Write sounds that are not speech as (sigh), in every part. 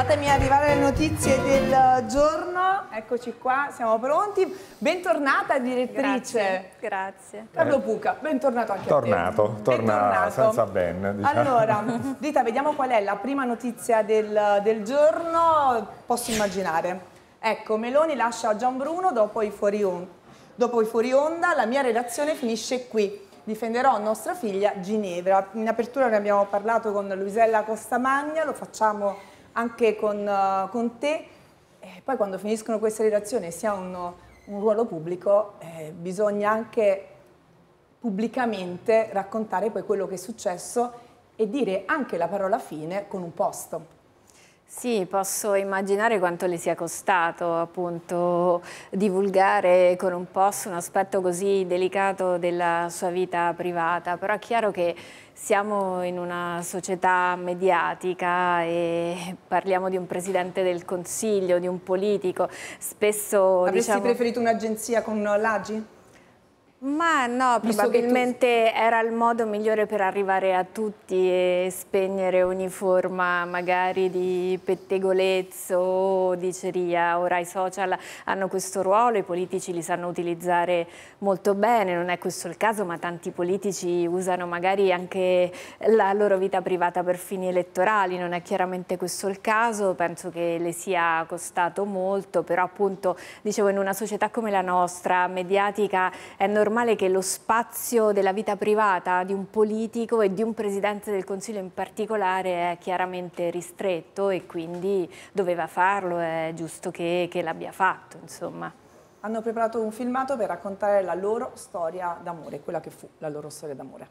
Fatemi arrivare le notizie del eh, giorno. Eccoci qua, siamo pronti. Bentornata direttrice. Grazie. grazie. Carlo Puca, bentornato anche tornato, a te. Torna, tornato, senza ben. Diciamo. Allora, (laughs) Rita, vediamo qual è la prima notizia del, eh, del giorno. Posso immaginare. Ecco, Meloni lascia Gian Bruno dopo i fuori, on dopo i fuori onda. La mia redazione finisce qui difenderò nostra figlia Ginevra. In apertura ne abbiamo parlato con Luisella Costamagna, lo facciamo anche con, eh, con te. E poi quando finiscono queste relazioni e si ha un, un ruolo pubblico, eh, bisogna anche pubblicamente raccontare poi quello che è successo e dire anche la parola fine con un posto. Sì, posso immaginare quanto le sia costato appunto divulgare con un post un aspetto così delicato della sua vita privata, però è chiaro che siamo in una società mediatica e parliamo di un presidente del consiglio, di un politico, spesso... Avresti diciamo... preferito un'agenzia con l'AGI? Ma no, probabilmente tu... era il modo migliore per arrivare a tutti e spegnere ogni forma magari di pettegolezzo o diceria. Ora i social hanno questo ruolo, i politici li sanno utilizzare molto bene, non è questo il caso, ma tanti politici usano magari anche la loro vita privata per fini elettorali, non è chiaramente questo il caso, penso che le sia costato molto, però appunto, dicevo, in una società come la nostra, mediatica, è normale normale che lo spazio della vita privata di un politico e di un presidente del Consiglio in particolare è chiaramente ristretto e quindi doveva farlo, è giusto che, che l'abbia fatto, insomma. Hanno preparato un filmato per raccontare la loro storia d'amore, quella che fu la loro storia d'amore.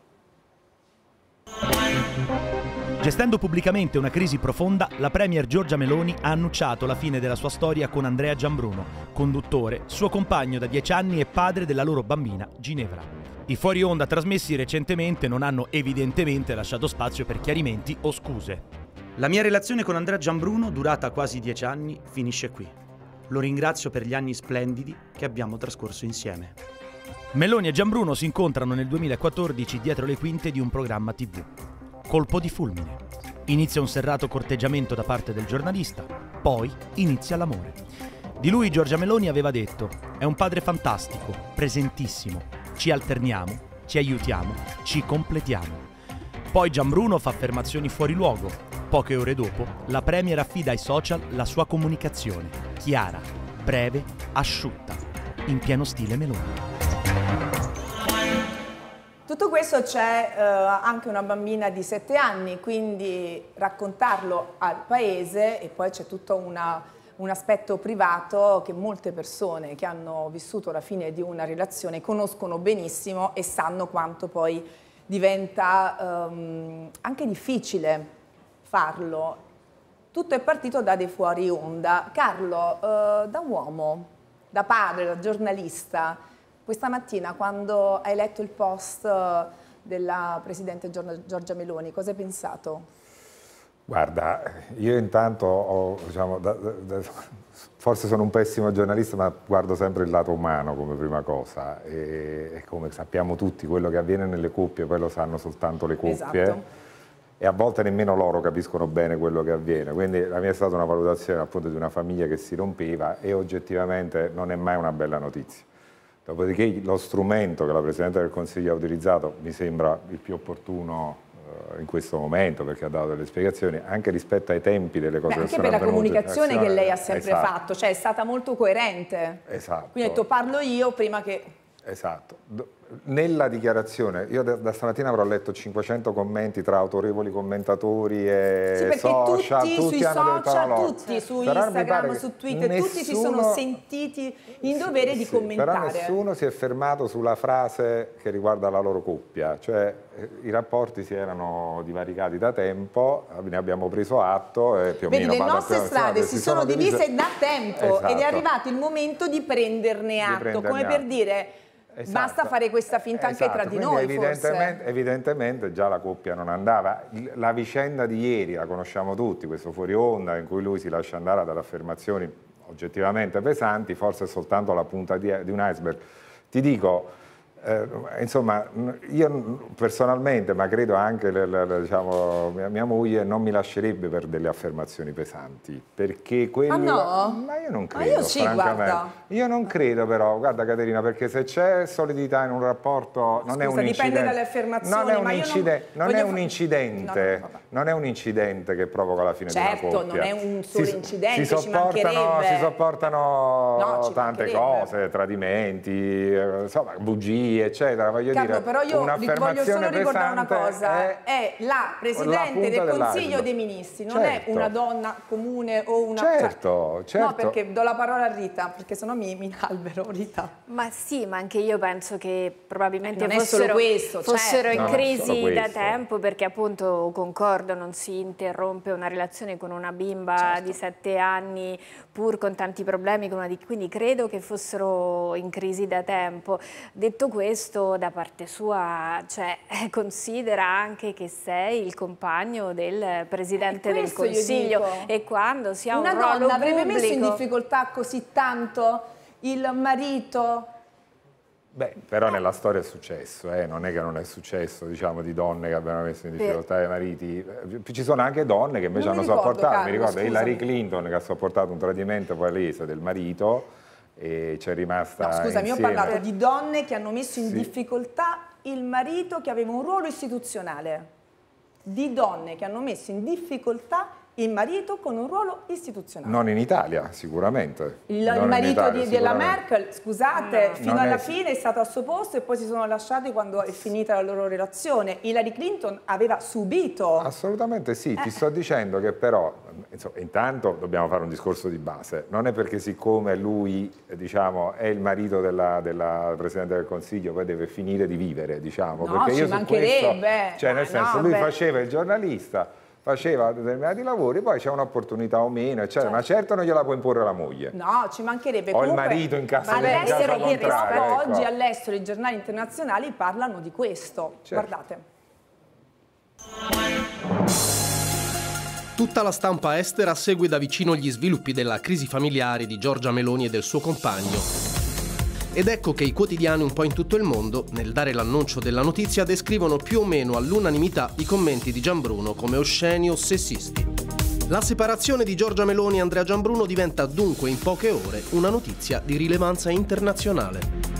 Gestendo pubblicamente una crisi profonda, la Premier Giorgia Meloni ha annunciato la fine della sua storia con Andrea Gianbruno, conduttore, suo compagno da dieci anni e padre della loro bambina Ginevra. I fuori onda trasmessi recentemente non hanno evidentemente lasciato spazio per chiarimenti o scuse. La mia relazione con Andrea Gianbruno, durata quasi dieci anni, finisce qui. Lo ringrazio per gli anni splendidi che abbiamo trascorso insieme. Meloni e Gianbruno si incontrano nel 2014 dietro le quinte di un programma TV. Colpo di fulmine. Inizia un serrato corteggiamento da parte del giornalista, poi inizia l'amore. Di lui Giorgia Meloni aveva detto, è un padre fantastico, presentissimo, ci alterniamo, ci aiutiamo, ci completiamo. Poi Gianbruno fa affermazioni fuori luogo. Poche ore dopo, la Premier affida ai social la sua comunicazione, chiara, breve, asciutta, in pieno stile Meloni. Tutto questo c'è eh, anche una bambina di 7 anni, quindi raccontarlo al paese e poi c'è tutto una, un aspetto privato che molte persone che hanno vissuto la fine di una relazione conoscono benissimo e sanno quanto poi diventa ehm, anche difficile farlo. Tutto è partito da dei fuori onda. Carlo, eh, da uomo, da padre, da giornalista, questa mattina quando hai letto il post eh, della Presidente Giorgia Meloni, cosa hai pensato? Guarda, io intanto ho, diciamo, da, da, forse sono un pessimo giornalista, ma guardo sempre il lato umano come prima cosa. E, e, come sappiamo tutti, quello che avviene nelle coppie, poi lo sanno soltanto le coppie. Esatto. E a volte nemmeno loro capiscono bene quello che avviene. Quindi la mia è stata una valutazione appunto di una famiglia che si rompeva e oggettivamente non è mai una bella notizia. Dopodiché lo strumento che la Presidente del Consiglio ha utilizzato mi sembra il più opportuno eh, in questo momento perché ha dato delle spiegazioni anche rispetto ai tempi delle cose Beh, anche per la comunicazione che lei ha sempre esatto. fatto cioè è stata molto coerente esatto quindi ha detto parlo io prima che esatto nella dichiarazione, io da, da, stamattina avrò letto 500 commenti tra autorevoli commentatori e sì, social, tutti, tutti sui hanno social, tutti su però Instagram, su Twitter, nessuno, tutti si sono sentiti in dovere sì, di commentare. Però nessuno si è fermato sulla frase che riguarda la loro coppia, cioè eh, i rapporti si erano divaricati da tempo, ne abbiamo preso atto e più o Vedi, meno... le nostre strade si, si sono divise, divise da tempo esatto. ed è esatto. arrivato il momento di prenderne atto, di prenderne come atto. per dire Esatto. Basta fare questa finta esatto. anche tra esatto, Quindi di noi, evidentemente, evidentemente, già la coppia non andava. La vicenda di ieri, la conosciamo tutti, questo fuori onda in cui lui si lascia andare dalle affermazioni oggettivamente pesanti, forse è soltanto la punta di, di un iceberg. Ti dico eh, insomma, io personalmente, ma credo anche la, la, diciamo, mia, mia, moglie, non mi lascerebbe per delle affermazioni pesanti, perché quello... Ah no? Ma io non credo, ma io sì, francamente. Guarda. Io non credo però, guarda Caterina, perché se c'è solidità in un rapporto non Scusa, è un dipende incidente... dipende dalle affermazioni, non è un, incide... non... Non è un incidente, no, no, non è un incidente che provoca la fine certo, della coppia. Certo, non è un solo si, incidente, si sopportano, Si sopportano tante cose, tradimenti, eh, insomma, bugie, sì, eccetera, voglio Carlo, dire, però io voglio solo ricordare una cosa, è, è la Presidente la del Consiglio dei Ministri, non certo. è una donna comune o una... Certo, cioè, certo. No, perché do la parola a Rita, perché sennò mi, mi inalbero, Rita. Ma sì, ma anche io penso che probabilmente non fossero, questo, certo. fossero certo. in crisi no, da tempo, perché appunto concordo, non si interrompe una relazione con una bimba certo. di sette anni, pur con tanti problemi, quindi credo che fossero in crisi da tempo. Detto questo, questo da parte sua cioè, (laughs) considera anche che sei il compagno del Presidente del Consiglio e quando si ha Una un ruolo donna avrebbe messo in difficoltà così tanto il marito? Beh, però nella storia è successo, eh? non è che non è successo diciamo, di donne che abbiano messo in difficoltà i mariti, eh, ci sono anche donne che invece non hanno ricordo, sopportato, Carlo, mi ricordo Hillary Clinton che ha sopportato un tradimento palese del marito e c'è rimasta no, scusami, insieme. ho parlato di donne che hanno messo in sì. difficoltà il marito che aveva un ruolo istituzionale. Di donne che hanno messo in difficoltà il marito con un ruolo istituzionale. Non in Italia, sicuramente. Il, non marito Italia, di, della Merkel, scusate, no. fino alla è... fine è stato al suo posto e poi si sono lasciati quando è finita la loro relazione. Hillary Clinton aveva subito. Assolutamente sì, eh. ti sto dicendo che però insomma, intanto dobbiamo fare un discorso di base, non è perché siccome lui diciamo, è il marito della, della, Presidente del Consiglio poi deve finire di vivere, diciamo, no, perché io mancherebbe. Questo, cioè nel ah, senso no, lui beh. faceva il giornalista, faceva determinati lavori, poi c'è un'opportunità o meno, eccetera, certo. ma certo non gliela può imporre la moglie. No, ci mancherebbe. O Comunque, il marito in casa ma all'estero, ecco. oggi all'estero i giornali internazionali parlano di questo, certo. guardate. Tutta la stampa estera segue da vicino gli sviluppi della crisi familiare di Giorgia Meloni e del suo compagno. Ed ecco che i quotidiani un po' in tutto il mondo, nel dare l'annuncio della notizia, descrivono più o meno all'unanimità i commenti di Gianbruno come osceni o sessisti. La separazione di Giorgia Meloni e Andrea Gianbruno diventa dunque in poche ore una notizia di rilevanza internazionale.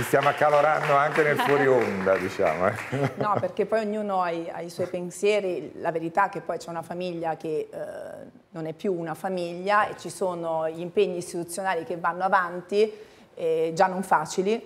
ci stiamo accalorando anche nel fuori onda, diciamo. Eh. No, perché poi ognuno ha i, ha i suoi pensieri, la verità è che poi c'è una famiglia che eh, non è più una famiglia e ci sono gli impegni istituzionali che vanno avanti, eh, già non facili,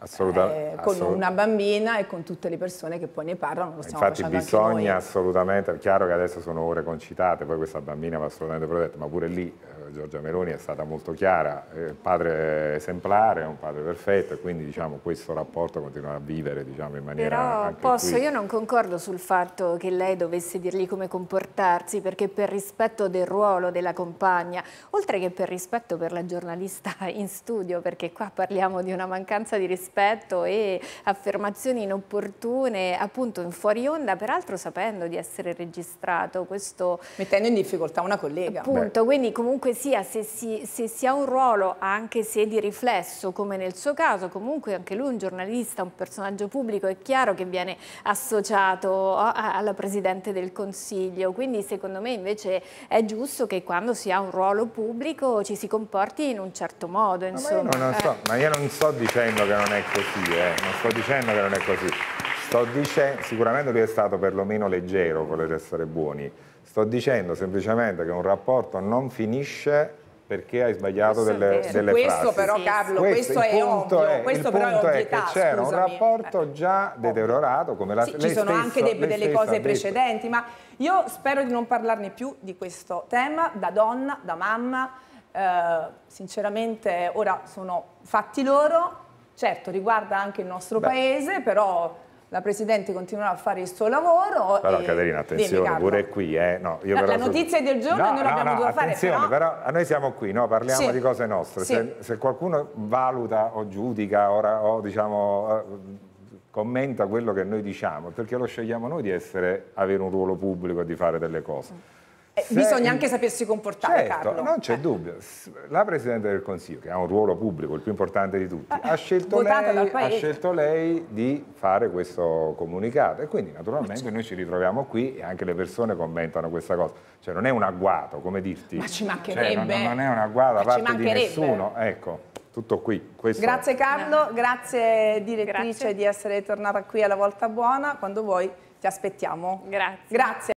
Assolutamente. Eh, con assolut una bambina e con tutte le persone che poi ne parlano, lo Infatti bisogna assolutamente, è chiaro che adesso sono ore concitate, poi questa bambina va assolutamente protetta, ma pure lì eh, Giorgia Meloni è stata molto chiara, eh, padre esemplare, è un padre perfetto e quindi diciamo, questo rapporto continua a vivere diciamo, in maniera... Però posso, qui. io non concordo sul fatto che lei dovesse dirgli come comportarsi perché per rispetto del ruolo della compagna, oltre che per rispetto per la giornalista (laughs) in studio, perché qua parliamo di una mancanza di rispetto rispetto e affermazioni inopportune appunto in fuori onda, peraltro sapendo di essere registrato. Questo Mettendo in difficoltà una collega. Appunto, Beh. quindi comunque sia, se si, se si, ha un ruolo, anche se di riflesso, come nel suo caso, comunque anche lui un giornalista, un personaggio pubblico, è chiaro che viene associato alla Presidente del Consiglio, quindi secondo me invece è giusto che quando si ha un ruolo pubblico ci si comporti in un certo modo. Insomma. Ma, io non, so, ma io non sto dicendo che non è è così, eh. non sto dicendo che non è così. Sto dicendo, sicuramente lui è stato perlomeno leggero, volete essere buoni. Sto dicendo semplicemente che un rapporto non finisce perché hai sbagliato questo delle, delle questo frasi. Però, Carlo, questo, questo è ovvio, è, questo però è ovvietà, è che c'era un rapporto eh, già deteriorato come la sì, Ci sono stesso, anche dei, delle cose precedenti, ma io spero di non parlarne più di questo tema da donna, da mamma, eh, sinceramente ora sono fatti loro, Certo, riguarda anche il nostro Beh. paese, però la Presidente continuerà a fare il suo lavoro. Allora, Caterina, attenzione, pure qui. Eh. No, no, la notizia del giorno no, noi l'abbiamo dovuta fare. Però... però noi siamo qui, parliamo sì. di cose nostre. Sì. Se, se, qualcuno valuta o giudica ora, o diciamo, eh, commenta quello che noi diciamo, perché lo scegliamo noi di essere, avere un ruolo pubblico e di fare delle cose. Mm. Eh, Se... Bisogna anche sapersi comportare, certo, Carlo. Non c'è eh. dubbio. La Presidente del Consiglio, che ha un ruolo pubblico, il più importante di tutti, eh, ha scelto, lei, ha scelto lei, di fare questo comunicato. E quindi naturalmente noi ci ritroviamo qui e anche le persone commentano questa cosa. Cioè non è un agguato, come dirti. Ma ci cioè, mancherebbe. Cioè, non, non, è un agguato Ma da parte di nessuno. Ecco tutto qui. Questo. Grazie Carlo, eh. grazie direttrice grazie. di essere tornata qui alla Volta Buona, quando vuoi ti aspettiamo. Grazie. grazie.